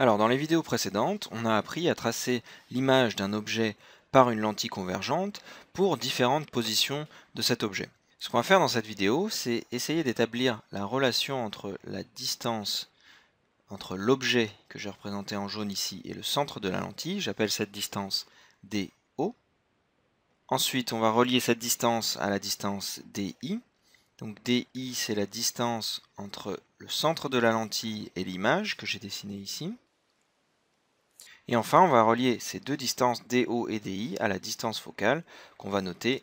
Alors, dans les vidéos précédentes, on a appris à tracer l'image d'un objet par une lentille convergente pour différentes positions de cet objet. Ce qu'on va faire dans cette vidéo, c'est essayer d'établir la relation entre la distance entre l'objet que j'ai représenté en jaune ici et le centre de la lentille. J'appelle cette distance DO. Ensuite, on va relier cette distance à la distance DI. Donc DI, c'est la distance entre le centre de la lentille et l'image que j'ai dessinée ici. Et enfin, on va relier ces deux distances DO et DI à la distance focale qu'on va noter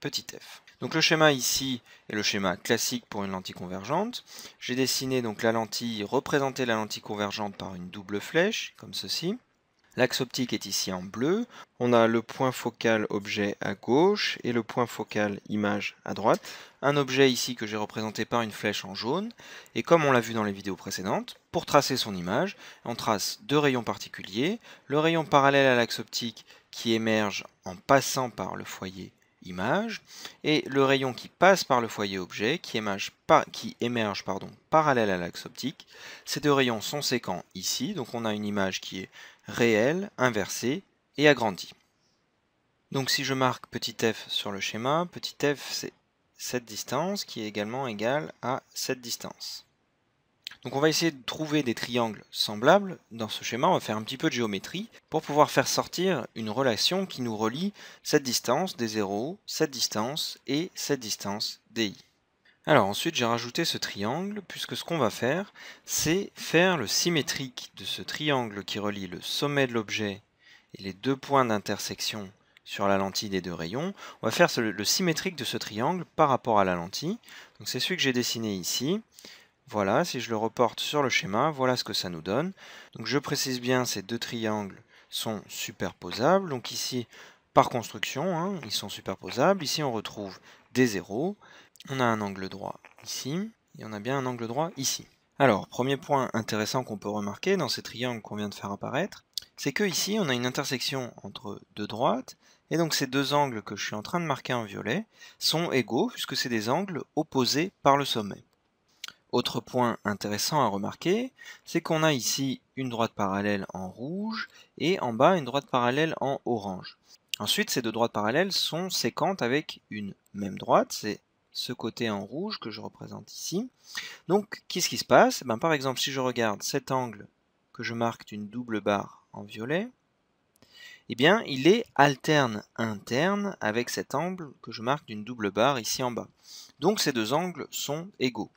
petit f. Donc le schéma ici est le schéma classique pour une lentille convergente. J'ai dessiné donc la lentille, représenté la lentille convergente par une double flèche, comme ceci. L'axe optique est ici en bleu. On a le point focal objet à gauche et le point focal image à droite. Un objet ici que j'ai représenté par une flèche en jaune. Et comme on l'a vu dans les vidéos précédentes, pour tracer son image, on trace deux rayons particuliers. Le rayon parallèle à l'axe optique qui émerge en passant par le foyer image, et le rayon qui passe par le foyer objet, qui émerge, par, qui émerge pardon, parallèle à l'axe optique. Ces deux rayons sont séquents ici, donc on a une image qui est réelle, inversée et agrandie. Donc si je marque petit f sur le schéma, petit f c'est cette distance qui est également égale à cette distance. Donc on va essayer de trouver des triangles semblables. Dans ce schéma, on va faire un petit peu de géométrie pour pouvoir faire sortir une relation qui nous relie cette distance des 0, cette distance et cette distance DI. Alors ensuite, j'ai rajouté ce triangle puisque ce qu'on va faire, c'est faire le symétrique de ce triangle qui relie le sommet de l'objet et les deux points d'intersection sur la lentille des deux rayons. On va faire le, symétrique de ce triangle par rapport à la lentille. Donc c'est celui que j'ai dessiné ici. Voilà, si je le reporte sur le schéma, voilà ce que ça nous donne. Donc je précise bien, ces deux triangles sont superposables. Donc ici, par construction, hein, ils sont superposables. Ici, on retrouve des zéros. On a un angle droit ici, et on a bien un angle droit ici. Alors, premier point intéressant qu'on peut remarquer dans ces triangles qu'on vient de faire apparaître, c'est que ici, on a une intersection entre deux droites, et donc ces deux angles que je suis en train de marquer en violet sont égaux, puisque c'est des angles opposés par le sommet. Autre point intéressant à remarquer, c'est qu'on a ici une droite parallèle en rouge et en bas une droite parallèle en orange. Ensuite, ces deux droites parallèles sont séquentes avec une même droite, c'est ce côté en rouge que je représente ici. Donc, qu'est-ce qui se passe ben, Par exemple, si je regarde cet angle que je marque d'une double barre en violet, eh bien, il est alterne interne avec cet angle que je marque d'une double barre ici en bas. Donc, ces deux angles sont égaux.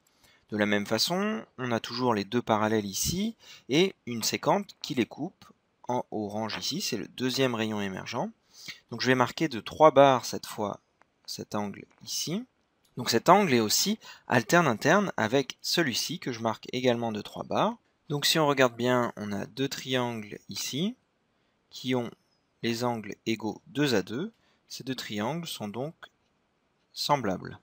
De la même façon, on a toujours les deux parallèles ici et une séquente qui les coupe en orange ici, c'est le deuxième rayon émergent. Donc je vais marquer de 3 barres cette fois cet angle ici. Donc cet angle est aussi alterne interne avec celui-ci que je marque également de 3 barres. Donc si on regarde bien, on a deux triangles ici qui ont les angles égaux 2 à 2. Ces deux triangles sont donc semblables.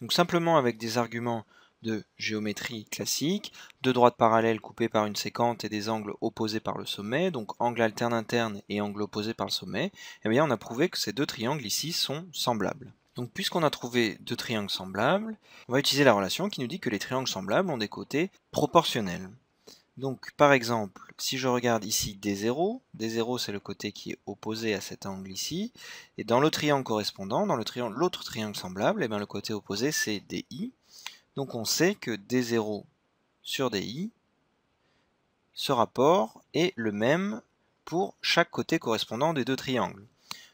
Donc simplement avec des arguments de géométrie classique, deux droites parallèles coupées par une séquente et des angles opposés par le sommet, donc angle alterne interne et angle opposé par le sommet, eh bien on a prouvé que ces deux triangles ici sont semblables. Donc puisqu'on a trouvé deux triangles semblables, on va utiliser la relation qui nous dit que les triangles semblables ont des côtés proportionnels. Donc par exemple, si je regarde ici D0, D0 c'est le côté qui est opposé à cet angle ici, et dans le triangle correspondant, dans le triangle, l'autre triangle semblable, eh ben, le côté opposé c'est DI. Donc on sait que D0 sur DI, ce rapport est le même pour chaque côté correspondant des deux triangles.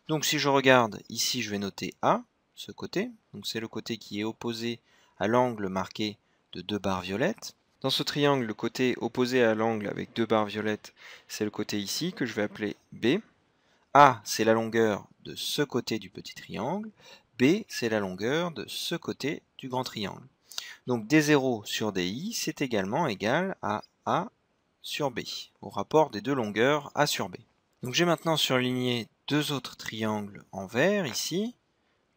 Donc si je regarde ici, je vais noter A, ce côté, donc c'est le côté qui est opposé à l'angle marqué de deux barres violettes. Dans ce triangle, le côté opposé à l'angle avec deux barres violettes, c'est le côté ici que je vais appeler B. A, c'est la longueur de ce côté du petit triangle. B, c'est la longueur de ce côté du grand triangle. Donc D0 sur DI, c'est également égal à A sur B, au rapport des deux longueurs A sur B. Donc j'ai maintenant surligné deux autres triangles en vert ici.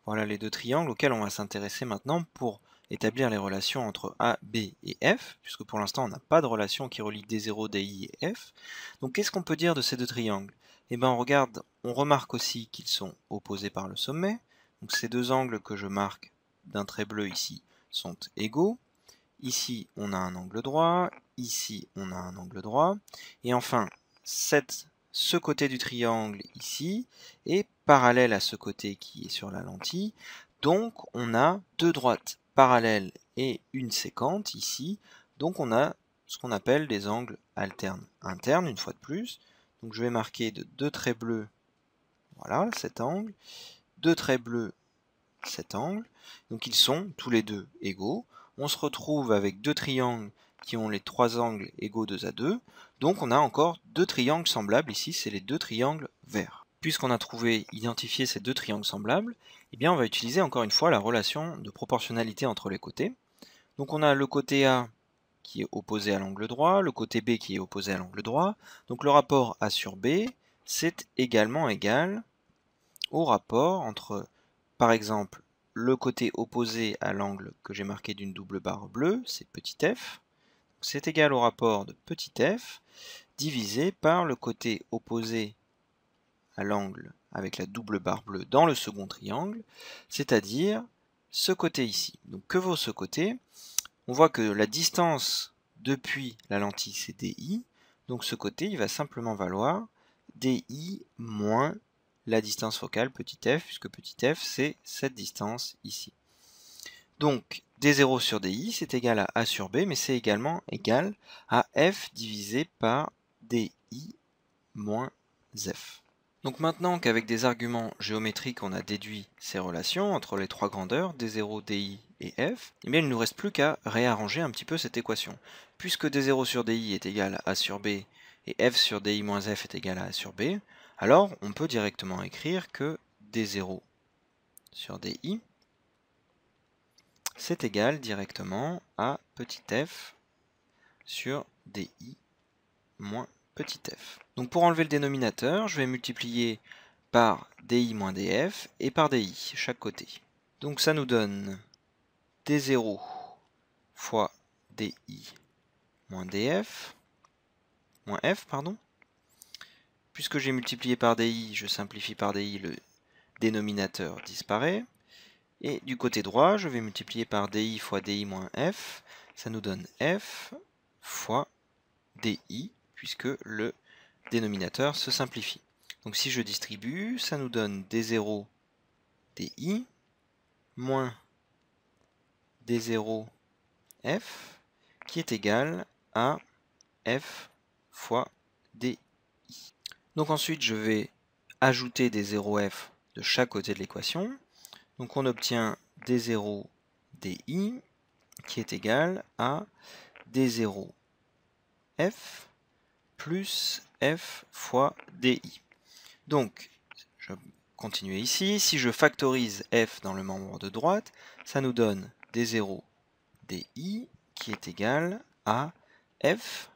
Voilà les deux triangles auxquels on va s'intéresser maintenant pour établir les relations entre A, B et F, puisque pour l'instant on n'a pas de relation qui relie D0, DI et F. Donc qu'est-ce qu'on peut dire de ces deux triangles Eh bien on regarde, on remarque aussi qu'ils sont opposés par le sommet, donc ces deux angles que je marque d'un trait bleu ici sont égaux. Ici on a un angle droit, ici on a un angle droit, et enfin ce côté du triangle ici est parallèle à ce côté qui est sur la lentille, donc on a deux droites parallèle et une séquente ici. Donc on a ce qu'on appelle des angles alternes internes, une fois de plus. Donc je vais marquer de deux traits bleus, voilà, cet angle, deux traits bleus, cet angle. Donc ils sont tous les deux égaux. On se retrouve avec deux triangles qui ont les trois angles égaux 2 à deux. Donc on a encore deux triangles semblables ici, c'est les deux triangles verts puisqu'on a trouvé, identifié ces deux triangles semblables, eh bien on va utiliser encore une fois la relation de proportionnalité entre les côtés. Donc on a le côté A qui est opposé à l'angle droit, le côté B qui est opposé à l'angle droit. Donc le rapport A sur B, c'est également égal au rapport entre, par exemple, le côté opposé à l'angle que j'ai marqué d'une double barre bleue, c'est petit f. C'est égal au rapport de petit f divisé par le côté opposé à l'angle avec la double barre bleue dans le second triangle, c'est-à-dire ce côté ici. Donc que vaut ce côté On voit que la distance depuis la lentille c'est DI, donc ce côté il va simplement valoir DI moins la distance focale petit f, puisque petit f c'est cette distance ici. Donc D0 sur DI c'est égal à A sur B, mais c'est également égal à F divisé par DI moins F. Donc maintenant qu'avec des arguments géométriques on a déduit ces relations entre les trois grandeurs, d0, di et f, eh il ne nous reste plus qu'à réarranger un petit peu cette équation. Puisque d0 sur di est égal à a sur b et f sur di moins f est égal à a sur b, alors on peut directement écrire que d0 sur di c'est égal directement à petit f sur di moins petit f. Donc pour enlever le dénominateur, je vais multiplier par di moins df et par di, chaque côté. Donc ça nous donne d0 fois di moins df, moins f, pardon. Puisque j'ai multiplié par di, je simplifie par di, le dénominateur disparaît. Et du côté droit, je vais multiplier par di fois di moins f. Ça nous donne f fois di, puisque le dénominateur se simplifie. Donc si je distribue, ça nous donne d0 di moins d0 f qui est égal à f fois di. Donc ensuite je vais ajouter des 0f de chaque côté de l'équation. Donc on obtient d0 di qui est égal à d0 f plus f fois di. Donc, je continue ici. Si je factorise f dans le membre de droite, ça nous donne d0 di qui est égal à f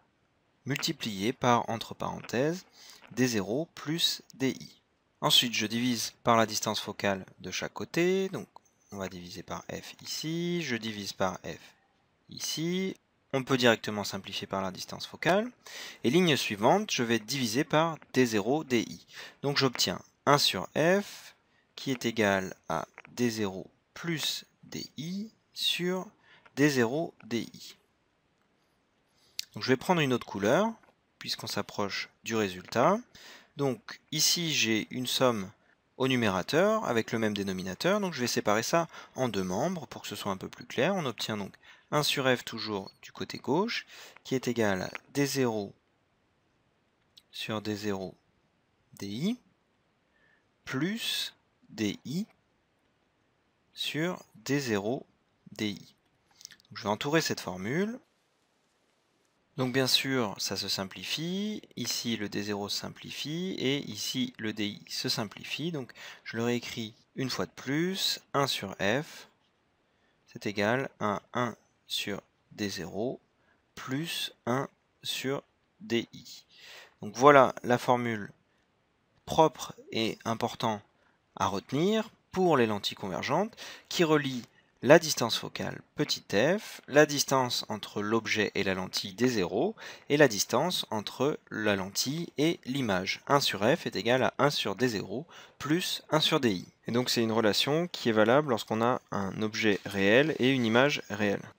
multiplié par, entre parenthèses, d0 plus di. Ensuite, je divise par la distance focale de chaque côté, donc on va diviser par f ici, je divise par f ici, on peut directement simplifier par la distance focale. Et ligne suivante, je vais diviser par d0 di. Donc j'obtiens 1 sur f qui est égal à d0 plus di sur d0 di. Donc je vais prendre une autre couleur puisqu'on s'approche du résultat. Donc ici j'ai une somme au numérateur avec le même dénominateur. Donc je vais séparer ça en deux membres pour que ce soit un peu plus clair. On obtient donc 1 sur f toujours du côté gauche, qui est égal à d0 sur d0 di plus di sur d0 di. je vais entourer cette formule. Donc bien sûr, ça se simplifie, ici le D0 se simplifie, et ici le DI se simplifie, donc je le réécris une fois de plus, 1 sur F, c'est égal à 1 sur D0 plus 1 sur DI. Donc voilà la formule propre et importante à retenir pour les lentilles convergentes qui relie la distance focale petit f, la distance entre l'objet et la lentille D0 et la distance entre la lentille et l'image. 1 sur f est égal à 1 sur D0 plus 1 sur DI. Et donc c'est une relation qui est valable lorsqu'on a un objet réel et une image réelle.